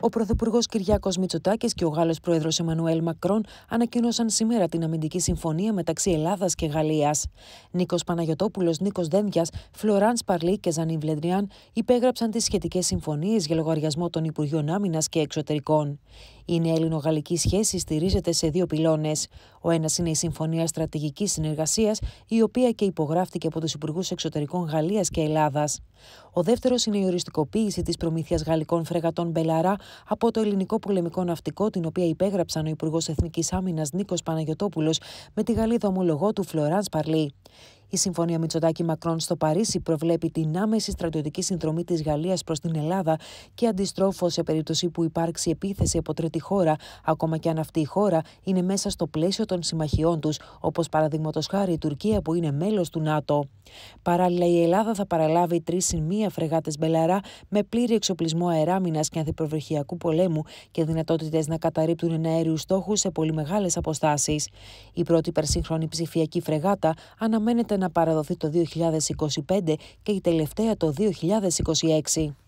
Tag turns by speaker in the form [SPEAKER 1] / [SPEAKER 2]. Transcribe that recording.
[SPEAKER 1] Ο Πρωθυπουργός Κυριάκος Μητσοτάκης και ο Γάλλος Πρόεδρος Εμμανουέλ Μακρόν ανακοίνωσαν σήμερα την αμυντική συμφωνία μεταξύ Ελλάδας και Γαλλίας. Νίκος Παναγιοτόπουλος, Νίκος Δένδιας, Φλωράν Σπαρλί και Ζανί Βλεντριάν υπέγραψαν τις σχετικές συμφωνίες για λογαριασμό των Υπουργείων Άμυνας και Εξωτερικών. Η νέα ελληνογαλλική σχέση στηρίζεται σε δύο πυλώνες. Ο ένας είναι η Συμφωνία Στρατηγικής Συνεργασίας, η οποία και υπογράφτηκε από τους Υπουργούς Εξωτερικών Γαλλίας και Ελλάδας. Ο δεύτερος είναι η οριστικοποίηση της προμήθειας γαλλικών φρεγατών Μπελαρά από το ελληνικό πολεμικό ναυτικό, την οποία υπέγραψαν ο Υπουργός Εθνικής Άμυνας Νίκος Παναγιοτόπουλος με τη Γαλλίδα ομολογό του Φλωράν Παρλή. Η Συμφωνία Μητσοτάκη-Μακρόν στο Παρίσι προβλέπει την άμεση στρατιωτική συνδρομή της Γαλλίας προς την Ελλάδα και αντιστρόφω σε περίπτωση που υπάρξει επίθεση από τρίτη χώρα, ακόμα και αν αυτή η χώρα είναι μέσα στο πλαίσιο των συμμαχιών τους, όπως παραδείγματος χάρη η Τουρκία που είναι μέλος του ΝΑΤΟ. Παράλληλα, η Ελλάδα θα παραλάβει τρεις συν μία φρεγάτες Μπελαρά με πλήρη εξοπλισμό αεράμινας και ανθιπροβρυχιακού πολέμου και δυνατότητες να καταρρύπτουν εναέριους στόχους σε πολύ μεγάλες αποστάσεις. Η πρώτη υπερσύγχρονη ψηφιακή φρεγάτα αναμένεται να παραδοθεί το 2025 και η τελευταία το 2026.